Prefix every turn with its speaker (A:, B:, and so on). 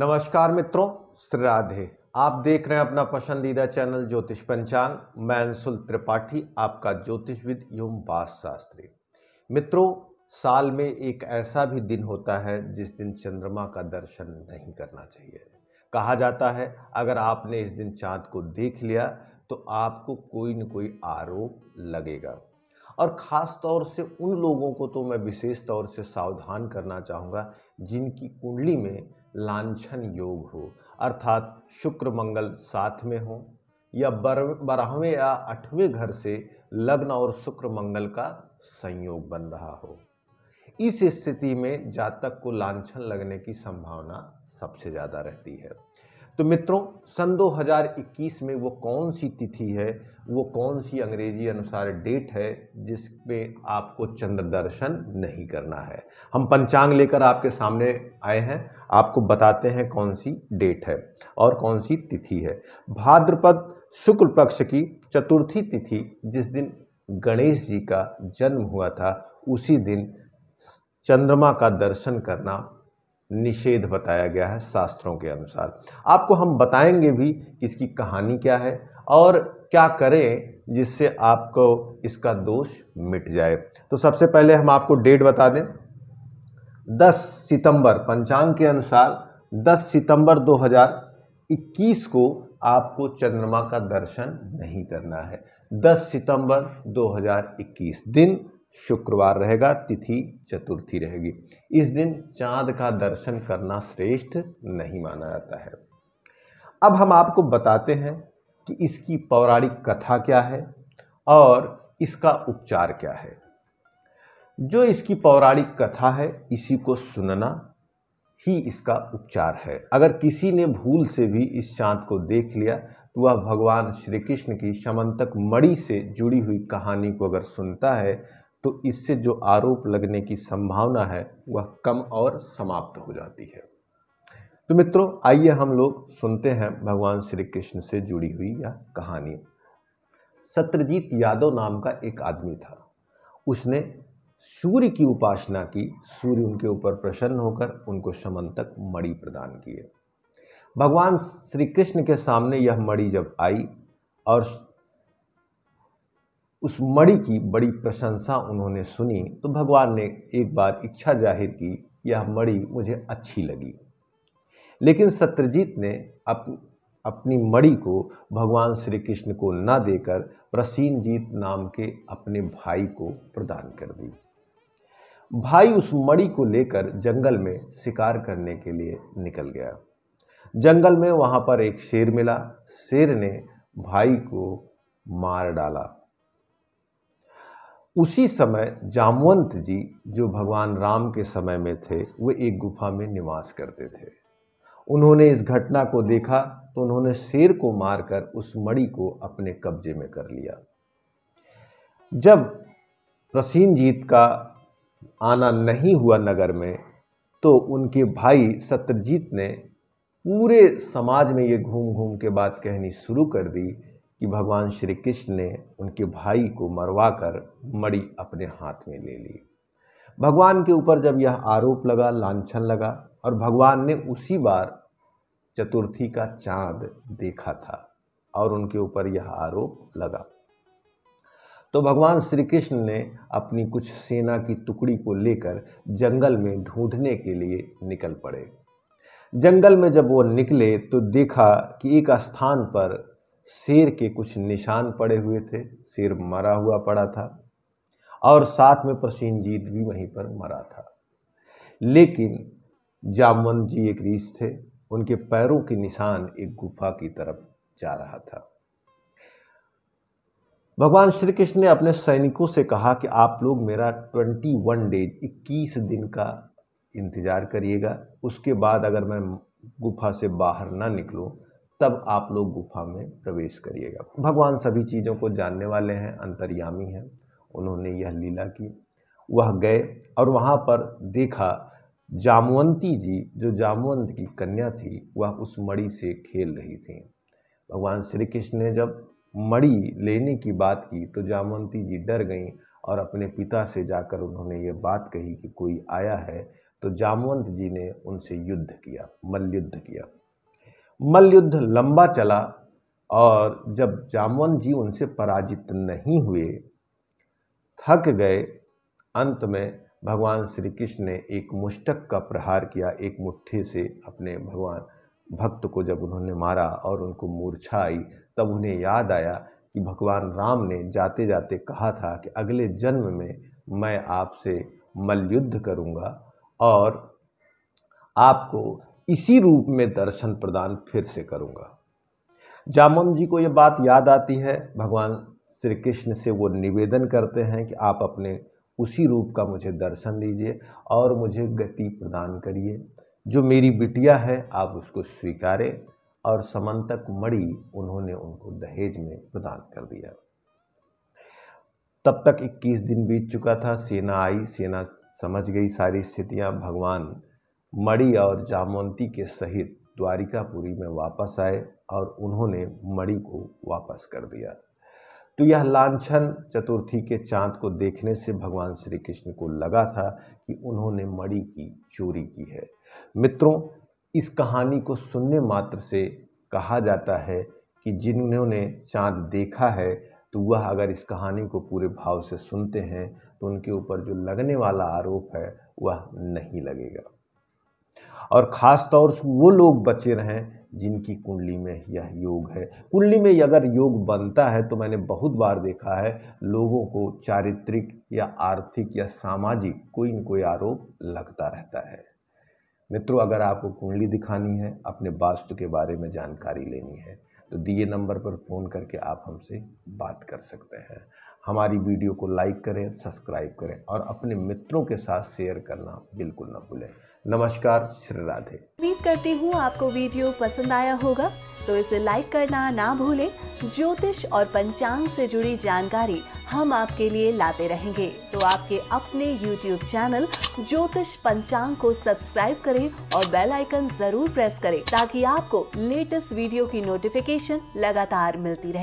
A: नमस्कार मित्रों श्री राधे आप देख रहे हैं अपना पसंदीदा चैनल ज्योतिष पंचांग मैं अंशुल त्रिपाठी आपका ज्योतिषविद एवं वास शास्त्री मित्रों साल में एक ऐसा भी दिन होता है जिस दिन चंद्रमा का दर्शन नहीं करना चाहिए कहा जाता है अगर आपने इस दिन चांद को देख लिया तो आपको कोई न कोई आरोप लगेगा और ख़ास तौर से उन लोगों को तो मैं विशेष तौर से सावधान करना चाहूँगा जिनकी कुंडली में लांछन योग हो अर्थात शुक्र मंगल साथ में हो या बारहवें या आठवें घर से लग्न और शुक्र मंगल का संयोग बन रहा हो इस स्थिति में जातक को लांछन लगने की संभावना सबसे ज़्यादा रहती है तो मित्रों सन 2021 में वो कौन सी तिथि है वो कौन सी अंग्रेजी अनुसार डेट है जिसमें आपको चंद्र दर्शन नहीं करना है हम पंचांग लेकर आपके सामने आए हैं आपको बताते हैं कौन सी डेट है और कौन सी तिथि है भाद्रपद शुक्ल पक्ष की चतुर्थी तिथि जिस दिन गणेश जी का जन्म हुआ था उसी दिन चंद्रमा का दर्शन करना निषेध बताया गया है शास्त्रों के अनुसार आपको हम बताएंगे भी कि इसकी कहानी क्या है और क्या करें जिससे आपको इसका दोष मिट जाए तो सबसे पहले हम आपको डेट बता दें 10 सितंबर पंचांग के अनुसार 10 सितंबर 2021 को आपको चंद्रमा का दर्शन नहीं करना है 10 सितंबर 2021 दिन शुक्रवार रहेगा तिथि चतुर्थी रहेगी इस दिन चांद का दर्शन करना श्रेष्ठ नहीं माना जाता है अब हम आपको बताते हैं कि इसकी पौराणिक कथा क्या है और इसका उपचार क्या है जो इसकी पौराणिक कथा है इसी को सुनना ही इसका उपचार है अगर किसी ने भूल से भी इस चांद को देख लिया तो वह भगवान श्री कृष्ण की समंतक मणि से जुड़ी हुई कहानी को अगर सुनता है तो इससे जो आरोप लगने की संभावना है वह कम और समाप्त हो जाती है तो मित्रों आइए हम लोग सुनते हैं भगवान श्री कृष्ण से जुड़ी हुई यह कहानी सत्यजीत यादव नाम का एक आदमी था उसने सूर्य की उपासना की सूर्य उनके ऊपर प्रसन्न होकर उनको शमन तक मणि प्रदान किए भगवान श्री कृष्ण के सामने यह मणि जब आई और उस मणि की बड़ी प्रशंसा उन्होंने सुनी तो भगवान ने एक बार इच्छा जाहिर की यह मणि मुझे अच्छी लगी लेकिन सत्यजीत ने अप, अपनी मणि को भगवान श्री कृष्ण को न देकर प्रसीनजीत नाम के अपने भाई को प्रदान कर दी भाई उस मणि को लेकर जंगल में शिकार करने के लिए निकल गया जंगल में वहाँ पर एक शेर मिला शेर ने भाई को मार डाला उसी समय जामवंत जी जो भगवान राम के समय में थे वे एक गुफा में निवास करते थे उन्होंने इस घटना को देखा तो उन्होंने शेर को मारकर उस मणि को अपने कब्जे में कर लिया जब प्रसीनजीत का आना नहीं हुआ नगर में तो उनके भाई सत्यजीत ने पूरे समाज में ये घूम घूम के बात कहनी शुरू कर दी कि भगवान श्री कृष्ण ने उनके भाई को मरवा कर मड़ी अपने हाथ में ले ली भगवान के ऊपर जब यह आरोप लगा लांछन लगा और भगवान ने उसी बार चतुर्थी का चांद देखा था और उनके ऊपर यह आरोप लगा तो भगवान श्री कृष्ण ने अपनी कुछ सेना की टुकड़ी को लेकर जंगल में ढूंढने के लिए निकल पड़े जंगल में जब वो निकले तो देखा कि एक स्थान पर शेर के कुछ निशान पड़े हुए थे शेर मरा हुआ पड़ा था और साथ में जीत भी वहीं पर मरा था लेकिन जामवंत जी एक रीस थे उनके पैरों के निशान एक गुफा की तरफ जा रहा था भगवान श्री कृष्ण ने अपने सैनिकों से कहा कि आप लोग मेरा ट्वेंटी वन डेज इक्कीस दिन का इंतज़ार करिएगा उसके बाद अगर मैं गुफा से बाहर ना निकलूं तब आप लोग गुफा में प्रवेश करिएगा भगवान सभी चीज़ों को जानने वाले हैं अंतर्यामी हैं उन्होंने यह लीला की वह गए और वहाँ पर देखा जामवंती जी जो जामवंत की कन्या थी वह उस मणि से खेल रही थी भगवान श्री कृष्ण ने जब मणि लेने की बात की तो जामवंती जी डर गई और अपने पिता से जाकर उन्होंने ये बात कही कि कोई आया है तो जामवंत जी ने उनसे युद्ध किया मल्लयुद्ध किया मल्लयुद्ध लंबा चला और जब जामवन जी उनसे पराजित नहीं हुए थक गए अंत में भगवान श्री कृष्ण ने एक मुष्टक का प्रहार किया एक मुट्ठी से अपने भगवान भक्त को जब उन्होंने मारा और उनको मूर्छा आई तब उन्हें याद आया कि भगवान राम ने जाते जाते कहा था कि अगले जन्म में मैं आपसे मल्लयुद्ध करूंगा और आपको इसी रूप में दर्शन प्रदान फिर से करूंगा जामन जी को यह बात याद आती है भगवान श्री कृष्ण से वो निवेदन करते हैं कि आप अपने उसी रूप का मुझे दर्शन दीजिए और मुझे गति प्रदान करिए जो मेरी बिटिया है आप उसको स्वीकारें और समंतक मणि उन्होंने उनको दहेज में प्रदान कर दिया तब तक 21 दिन बीत चुका था सेना आई सेना समझ गई सारी स्थितियां भगवान मड़ी और जामवंती के सहित द्वारिकापुरी में वापस आए और उन्होंने मणि को वापस कर दिया तो यह लांछन चतुर्थी के चांद को देखने से भगवान श्री कृष्ण को लगा था कि उन्होंने मणि की चोरी की है मित्रों इस कहानी को सुनने मात्र से कहा जाता है कि जिन्होंने चांद देखा है तो वह अगर इस कहानी को पूरे भाव से सुनते हैं तो उनके ऊपर जो लगने वाला आरोप है वह नहीं लगेगा और ख़ास तौर से वो लोग बचे रहें जिनकी कुंडली में यह योग है कुंडली में अगर योग बनता है तो मैंने बहुत बार देखा है लोगों को चारित्रिक या आर्थिक या सामाजिक कोई न कोई आरोप लगता रहता है मित्रों अगर आपको कुंडली दिखानी है अपने वास्तु के बारे में जानकारी लेनी है तो दिए नंबर पर फ़ोन करके आप हमसे बात कर सकते हैं हमारी वीडियो को लाइक करें सब्सक्राइब करें और अपने मित्रों के साथ शेयर करना बिल्कुल ना भूलें नमस्कार श्री राधे उम्मीद करती हूँ आपको वीडियो पसंद आया होगा तो इसे लाइक करना ना भूलें ज्योतिष और पंचांग से जुड़ी जानकारी हम आपके लिए लाते रहेंगे तो आपके अपने YouTube चैनल ज्योतिष पंचांग को सब्सक्राइब करें और बेल आइकन जरूर प्रेस करें ताकि आपको लेटेस्ट वीडियो की नोटिफिकेशन लगातार मिलती रहे